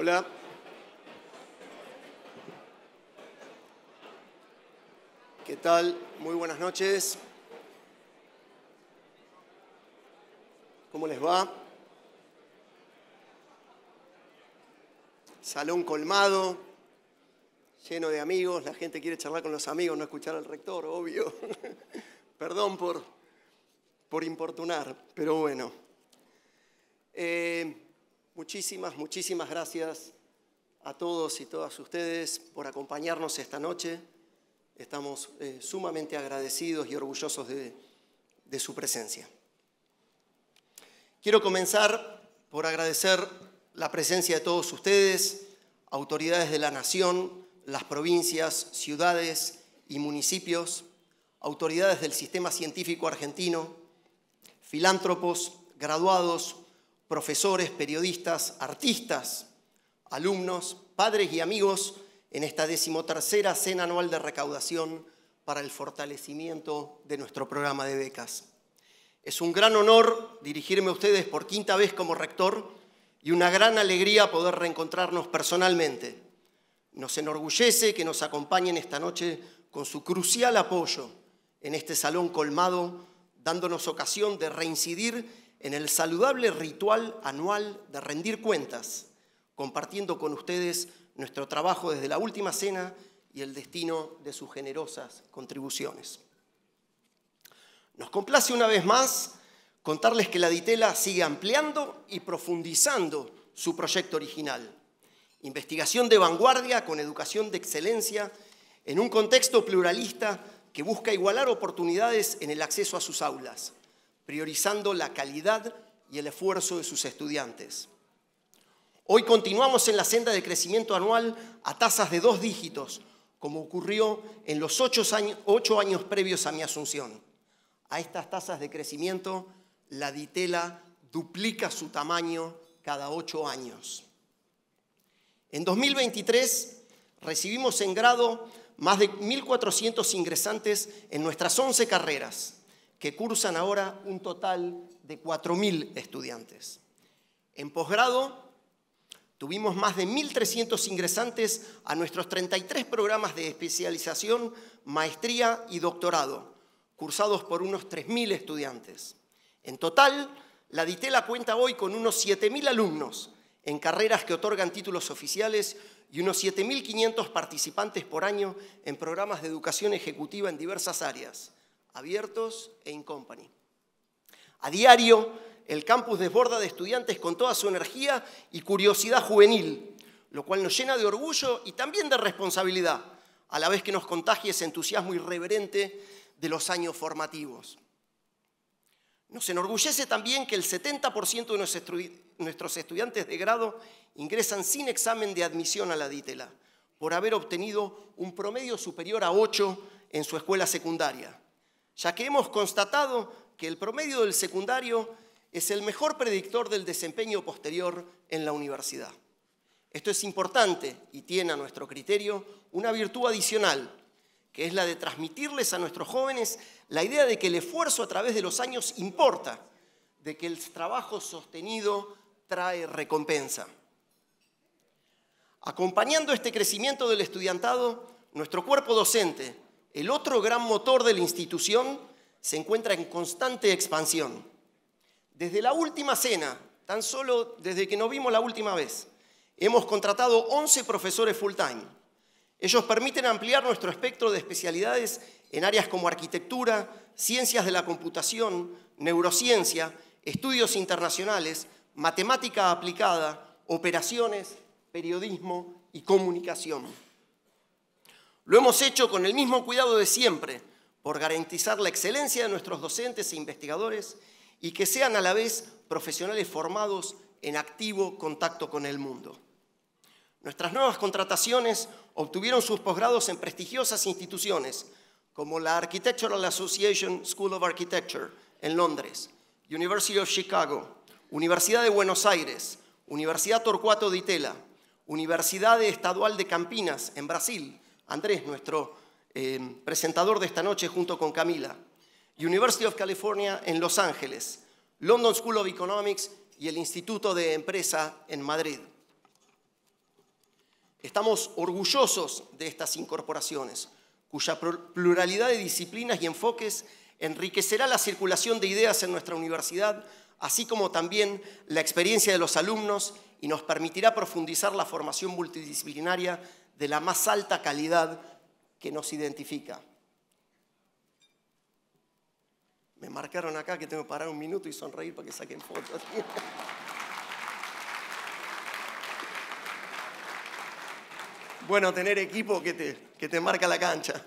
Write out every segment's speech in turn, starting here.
Hola. ¿Qué tal? Muy buenas noches. ¿Cómo les va? Salón colmado, lleno de amigos, la gente quiere charlar con los amigos, no escuchar al rector, obvio. Perdón por, por importunar, pero bueno. Eh, Muchísimas, muchísimas gracias a todos y todas ustedes por acompañarnos esta noche. Estamos eh, sumamente agradecidos y orgullosos de su presencia. Quiero comenzar por agradecer la presencia de todos ustedes, autoridades de la nación, las provincias, ciudades y municipios, autoridades del sistema científico argentino, filántropos, graduados, profesores, periodistas, artistas, alumnos, padres y amigos en esta decimotercera cena anual de recaudación para el fortalecimiento de nuestro programa de becas. Es un gran honor dirigirme a ustedes por quinta vez como rector y una gran alegría poder reencontrarnos personalmente. Nos enorgullece que nos acompañen esta noche con su crucial apoyo en este salón colmado, dándonos ocasión de reincidir en el saludable ritual anual de rendir cuentas, compartiendo con ustedes nuestro trabajo desde la última cena y el destino de sus generosas contribuciones. Nos complace una vez más contarles que la Ditela sigue ampliando y profundizando su proyecto original. Investigación de vanguardia con educación de excelencia en un contexto pluralista que busca igualar oportunidades en el acceso a sus aulas priorizando la calidad y el esfuerzo de sus estudiantes. Hoy continuamos en la senda de crecimiento anual a tasas de dos dígitos, como ocurrió en los ocho años, previos a mi asunción. A estas tasas de crecimiento, la ditela duplica su tamaño cada ocho años. En 2023 recibimos en grado más de 1.400 ingresantes en nuestras 11 carreras que cursan ahora un total de 4.000 estudiantes. En posgrado, tuvimos más de 1.300 ingresantes a nuestros 33 programas de especialización, maestría y doctorado, cursados por unos 3.000 estudiantes. En total, la DITELA cuenta hoy con unos 7.000 alumnos en carreras que otorgan títulos oficiales y unos 7.500 participantes por año en programas de educación ejecutiva en diversas áreas abiertos e in company. A diario, el campus desborda de estudiantes con toda su energía y curiosidad juvenil, lo cual nos llena de orgullo y también de responsabilidad, a la vez que nos contagia ese entusiasmo irreverente de los años formativos. Nos enorgullece también que el 70% de nuestros estudiantes de grado ingresan sin examen de admisión a la DITELA, por haber obtenido un promedio superior a 8 en su escuela secundaria ya que hemos constatado que el promedio del secundario es el mejor predictor del desempeño posterior en la universidad. Esto es importante y tiene a nuestro criterio una virtud adicional, que es la de transmitirles a nuestros jóvenes la idea de que el esfuerzo a través de los años importa, de que el trabajo sostenido trae recompensa. Acompañando este crecimiento del estudiantado, nuestro cuerpo docente, el otro gran motor de la institución, se encuentra en constante expansión. Desde la última cena, tan solo desde que nos vimos la última vez, hemos contratado 11 profesores full time. Ellos permiten ampliar nuestro espectro de especialidades en áreas como arquitectura, ciencias de la computación, neurociencia, estudios internacionales, matemática aplicada, operaciones, periodismo y comunicación. Lo hemos hecho con el mismo cuidado de siempre, por garantizar la excelencia de nuestros docentes e investigadores y que sean a la vez profesionales formados en activo contacto con el mundo. Nuestras nuevas contrataciones obtuvieron sus posgrados en prestigiosas instituciones, como la Architectural Association School of Architecture en Londres, University of Chicago, Universidad de Buenos Aires, Universidad Torcuato de Itela, Universidad Estadual de Campinas en Brasil, Andrés, nuestro eh, presentador de esta noche, junto con Camila. University of California en Los Ángeles, London School of Economics y el Instituto de Empresa en Madrid. Estamos orgullosos de estas incorporaciones, cuya pluralidad de disciplinas y enfoques enriquecerá la circulación de ideas en nuestra universidad, así como también la experiencia de los alumnos y nos permitirá profundizar la formación multidisciplinaria de la más alta calidad que nos identifica. Me marcaron acá que tengo que parar un minuto y sonreír para que saquen fotos. bueno, tener equipo que te, que te marca la cancha.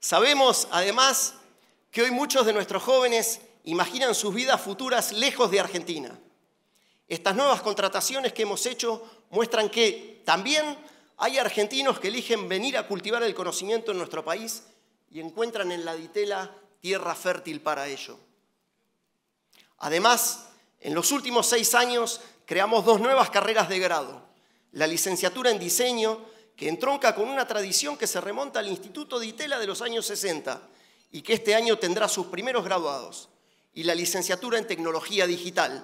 Sabemos, además, que hoy muchos de nuestros jóvenes imaginan sus vidas futuras lejos de Argentina. Estas nuevas contrataciones que hemos hecho muestran que también hay argentinos que eligen venir a cultivar el conocimiento en nuestro país y encuentran en la ditela tierra fértil para ello. Además, en los últimos seis años creamos dos nuevas carreras de grado. La licenciatura en diseño, que entronca con una tradición que se remonta al Instituto Ditela de los años 60 y que este año tendrá sus primeros graduados, y la licenciatura en tecnología digital.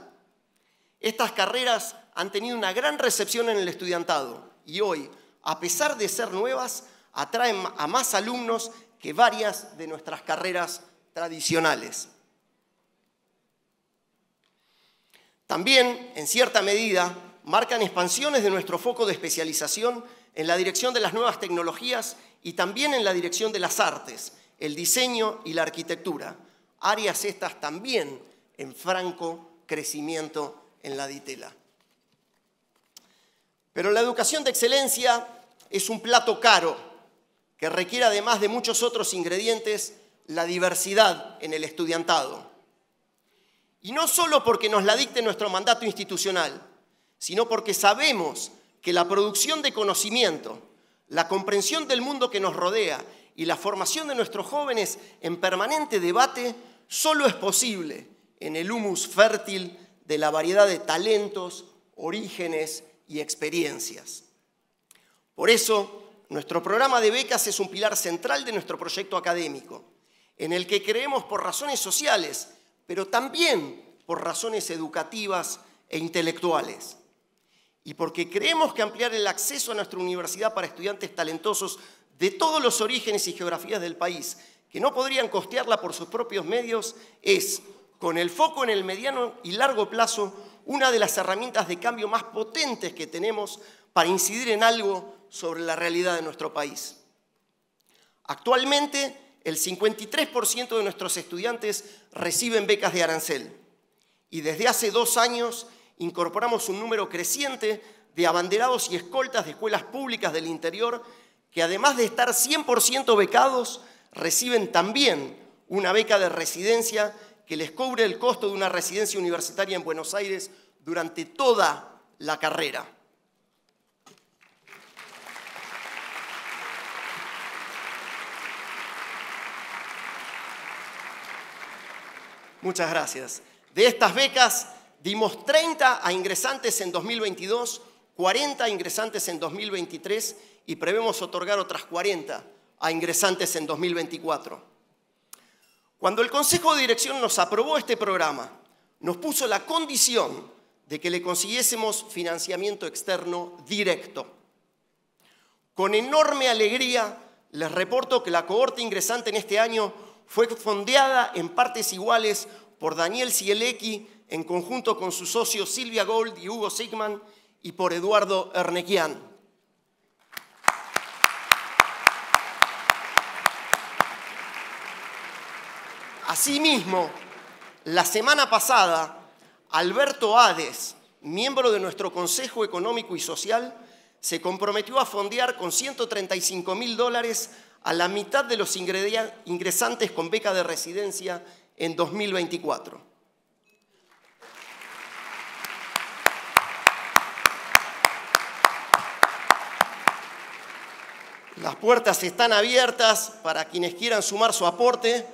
Estas carreras han tenido una gran recepción en el estudiantado y hoy a pesar de ser nuevas, atraen a más alumnos que varias de nuestras carreras tradicionales. También, en cierta medida, marcan expansiones de nuestro foco de especialización en la dirección de las nuevas tecnologías y también en la dirección de las artes, el diseño y la arquitectura, áreas estas también en franco crecimiento en la ditela. Pero la educación de excelencia es un plato caro que requiere además de muchos otros ingredientes la diversidad en el estudiantado. Y no solo porque nos la dicte nuestro mandato institucional, sino porque sabemos que la producción de conocimiento, la comprensión del mundo que nos rodea y la formación de nuestros jóvenes en permanente debate solo es posible en el humus fértil de la variedad de talentos, orígenes y experiencias. Por eso, nuestro programa de becas es un pilar central de nuestro proyecto académico, en el que creemos por razones sociales, pero también por razones educativas e intelectuales. Y porque creemos que ampliar el acceso a nuestra universidad para estudiantes talentosos de todos los orígenes y geografías del país, que no podrían costearla por sus propios medios, es, con el foco en el mediano y largo plazo, una de las herramientas de cambio más potentes que tenemos para incidir en algo sobre la realidad de nuestro país. Actualmente, el 53% de nuestros estudiantes reciben becas de arancel y desde hace dos años incorporamos un número creciente de abanderados y escoltas de escuelas públicas del interior que además de estar 100% becados, reciben también una beca de residencia que les cubre el costo de una residencia universitaria en Buenos Aires durante toda la carrera. Muchas gracias. De estas becas dimos 30 a ingresantes en 2022, 40 a ingresantes en 2023 y prevemos otorgar otras 40 a ingresantes en 2024. Cuando el Consejo de Dirección nos aprobó este programa, nos puso la condición de que le consiguiésemos financiamiento externo directo. Con enorme alegría les reporto que la cohorte ingresante en este año fue fondeada en partes iguales por Daniel Cielecki en conjunto con sus socios Silvia Gold y Hugo Sigman y por Eduardo Ernequian. Asimismo, la semana pasada, Alberto Hades, miembro de nuestro Consejo Económico y Social, se comprometió a fondear con 135 mil dólares a la mitad de los ingresantes con beca de residencia en 2024. Las puertas están abiertas para quienes quieran sumar su aporte,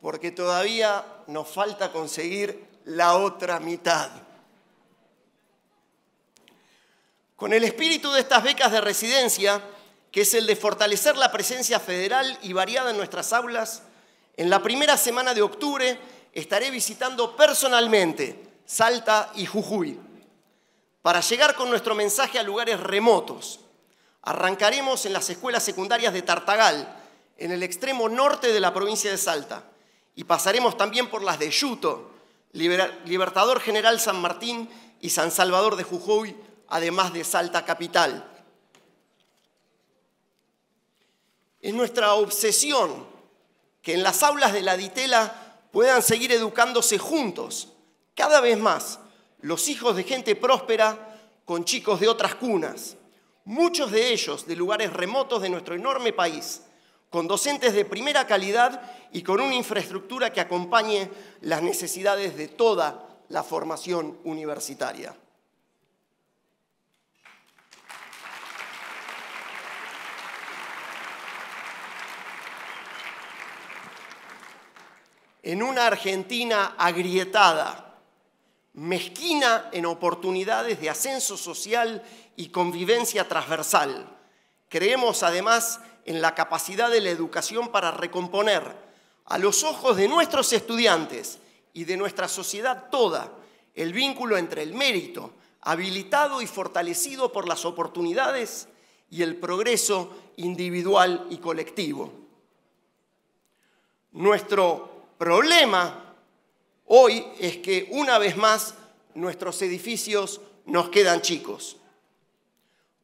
porque todavía nos falta conseguir la otra mitad. Con el espíritu de estas becas de residencia, que es el de fortalecer la presencia federal y variada en nuestras aulas, en la primera semana de octubre estaré visitando personalmente Salta y Jujuy para llegar con nuestro mensaje a lugares remotos. Arrancaremos en las escuelas secundarias de Tartagal, en el extremo norte de la provincia de Salta, y pasaremos también por las de Yuto, Libertador General San Martín y San Salvador de Jujuy, además de Salta Capital. Es nuestra obsesión que en las aulas de la Ditela puedan seguir educándose juntos, cada vez más, los hijos de gente próspera con chicos de otras cunas, muchos de ellos de lugares remotos de nuestro enorme país, con docentes de primera calidad y con una infraestructura que acompañe las necesidades de toda la formación universitaria. en una Argentina agrietada, mezquina en oportunidades de ascenso social y convivencia transversal. Creemos además en la capacidad de la educación para recomponer a los ojos de nuestros estudiantes y de nuestra sociedad toda el vínculo entre el mérito, habilitado y fortalecido por las oportunidades y el progreso individual y colectivo. Nuestro problema hoy es que una vez más nuestros edificios nos quedan chicos.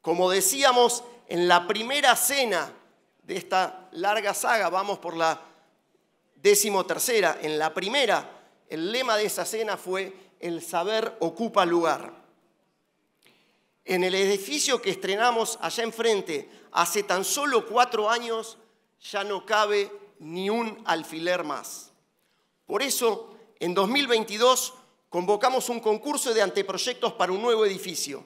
Como decíamos en la primera cena de esta larga saga, vamos por la decimotercera, en la primera, el lema de esa cena fue el saber ocupa lugar. En el edificio que estrenamos allá enfrente hace tan solo cuatro años ya no cabe ni un alfiler más. Por eso, en 2022 convocamos un concurso de anteproyectos para un nuevo edificio.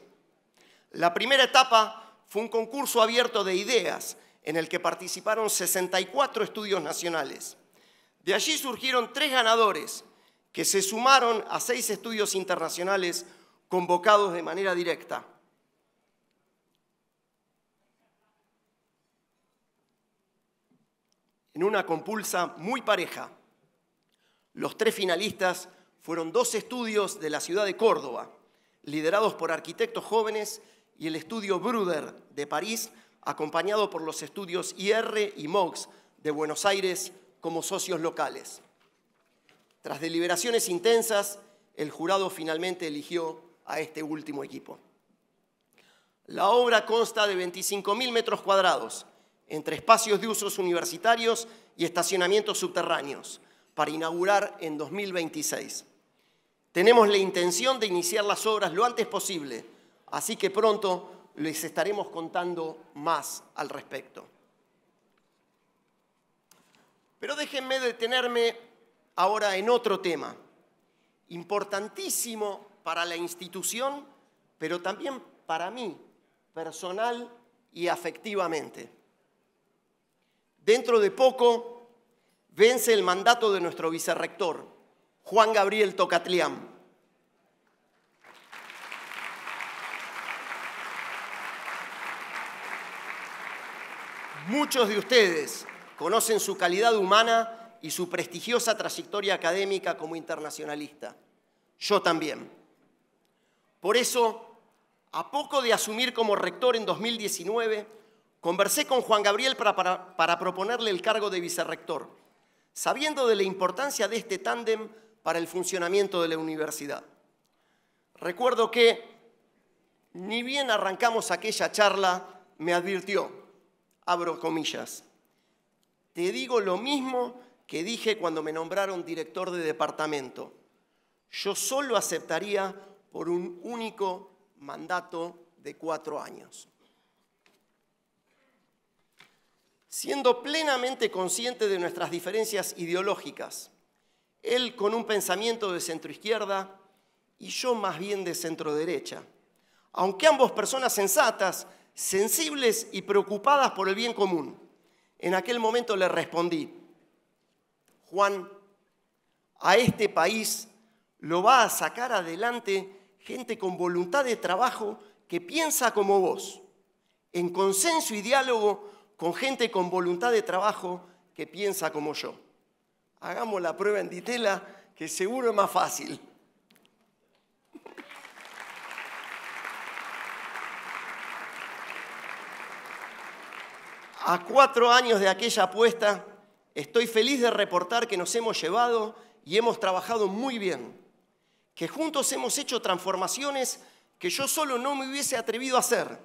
La primera etapa fue un concurso abierto de ideas en el que participaron 64 estudios nacionales. De allí surgieron tres ganadores que se sumaron a seis estudios internacionales convocados de manera directa. En una compulsa muy pareja. Los tres finalistas fueron dos estudios de la ciudad de Córdoba, liderados por arquitectos jóvenes, y el estudio Bruder de París, acompañado por los estudios IR y MOX de Buenos Aires como socios locales. Tras deliberaciones intensas, el jurado finalmente eligió a este último equipo. La obra consta de 25.000 metros cuadrados, entre espacios de usos universitarios y estacionamientos subterráneos, para inaugurar en 2026. Tenemos la intención de iniciar las obras lo antes posible, así que pronto les estaremos contando más al respecto. Pero déjenme detenerme ahora en otro tema, importantísimo para la institución, pero también para mí, personal y afectivamente. Dentro de poco vence el mandato de nuestro vicerrector, Juan Gabriel Tocatlián. Muchos de ustedes conocen su calidad humana y su prestigiosa trayectoria académica como internacionalista. Yo también. Por eso, a poco de asumir como rector en 2019, conversé con Juan Gabriel para proponerle el cargo de vicerrector sabiendo de la importancia de este tándem para el funcionamiento de la universidad. Recuerdo que ni bien arrancamos aquella charla, me advirtió, abro comillas, te digo lo mismo que dije cuando me nombraron director de departamento. Yo solo aceptaría por un único mandato de cuatro años. siendo plenamente consciente de nuestras diferencias ideológicas, él con un pensamiento de izquierda y yo más bien de centro derecha. aunque ambos personas sensatas, sensibles y preocupadas por el bien común. En aquel momento le respondí, Juan, a este país lo va a sacar adelante gente con voluntad de trabajo que piensa como vos, en consenso y diálogo con gente con voluntad de trabajo que piensa como yo. Hagamos la prueba en Ditela, que seguro es más fácil. A cuatro años de aquella apuesta, estoy feliz de reportar que nos hemos llevado y hemos trabajado muy bien, que juntos hemos hecho transformaciones que yo solo no me hubiese atrevido a hacer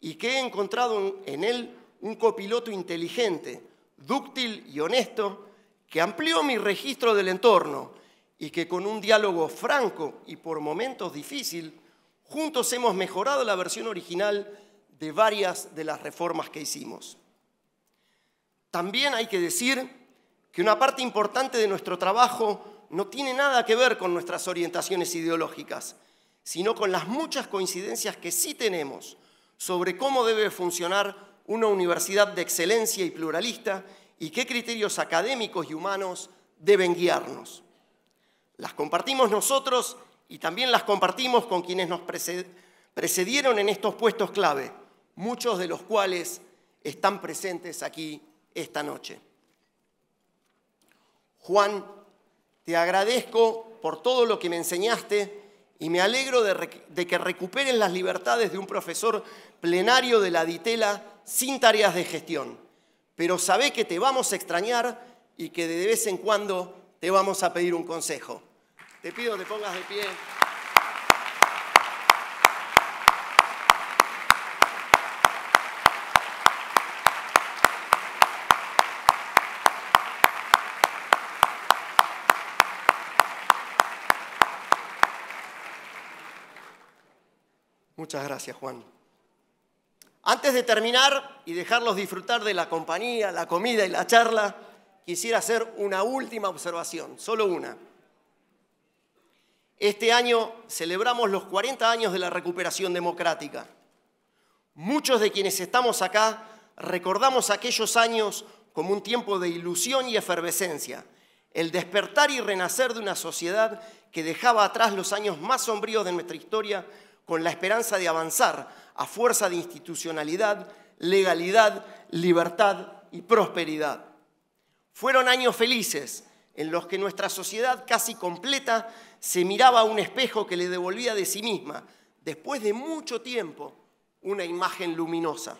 y que he encontrado en él un copiloto inteligente, dúctil y honesto, que amplió mi registro del entorno y que con un diálogo franco y por momentos difícil, juntos hemos mejorado la versión original de varias de las reformas que hicimos. También hay que decir que una parte importante de nuestro trabajo no tiene nada que ver con nuestras orientaciones ideológicas, sino con las muchas coincidencias que sí tenemos sobre cómo debe funcionar una universidad de excelencia y pluralista y qué criterios académicos y humanos deben guiarnos. Las compartimos nosotros y también las compartimos con quienes nos precedieron en estos puestos clave, muchos de los cuales están presentes aquí esta noche. Juan, te agradezco por todo lo que me enseñaste y me alegro de, que recuperen las libertades de un profesor plenario de la ditela sin tareas de gestión. Pero sabé que te vamos a extrañar y que de vez en cuando te vamos a pedir un consejo. Te pido que te pongas de pie. Muchas gracias, Juan. Antes de terminar y dejarlos disfrutar de la compañía, la comida y la charla, quisiera hacer una última observación, solo una. Este año celebramos los 40 años de la recuperación democrática. Muchos de quienes estamos acá recordamos aquellos años como un tiempo de ilusión y efervescencia, el despertar y renacer de una sociedad que dejaba atrás los años más sombríos de nuestra historia con la esperanza de avanzar a fuerza de institucionalidad, legalidad, libertad y prosperidad. Fueron años felices en los que nuestra sociedad casi completa se miraba a un espejo que le devolvía de sí misma, después de mucho tiempo, una imagen luminosa.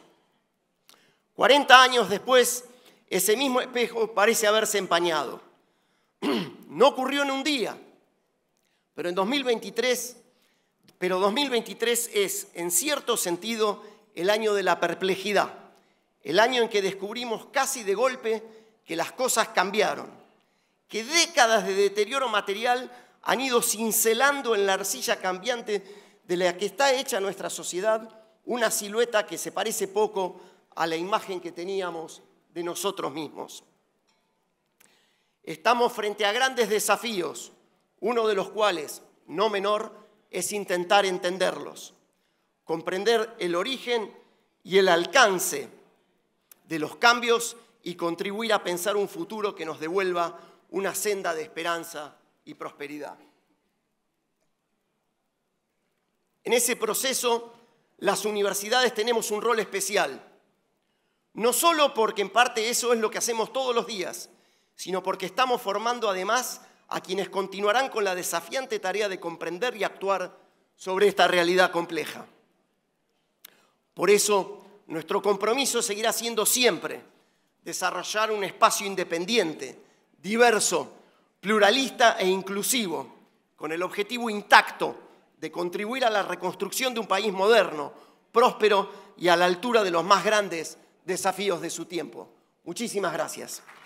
40 años después, ese mismo espejo parece haberse empañado. No ocurrió en un día, pero en 2023 pero 2023 es, en cierto sentido, el año de la perplejidad, el año en que descubrimos casi de golpe que las cosas cambiaron, que décadas de deterioro material han ido cincelando en la arcilla cambiante de la que está hecha nuestra sociedad una silueta que se parece poco a la imagen que teníamos de nosotros mismos. Estamos frente a grandes desafíos, uno de los cuales, no menor, es intentar entenderlos, comprender el origen y el alcance de los cambios y contribuir a pensar un futuro que nos devuelva una senda de esperanza y prosperidad. En ese proceso, las universidades tenemos un rol especial, no solo porque en parte eso es lo que hacemos todos los días, sino porque estamos formando además a quienes continuarán con la desafiante tarea de comprender y actuar sobre esta realidad compleja. Por eso, nuestro compromiso seguirá siendo siempre desarrollar un espacio independiente, diverso, pluralista e inclusivo, con el objetivo intacto de contribuir a la reconstrucción de un país moderno, próspero y a la altura de los más grandes desafíos de su tiempo. Muchísimas gracias.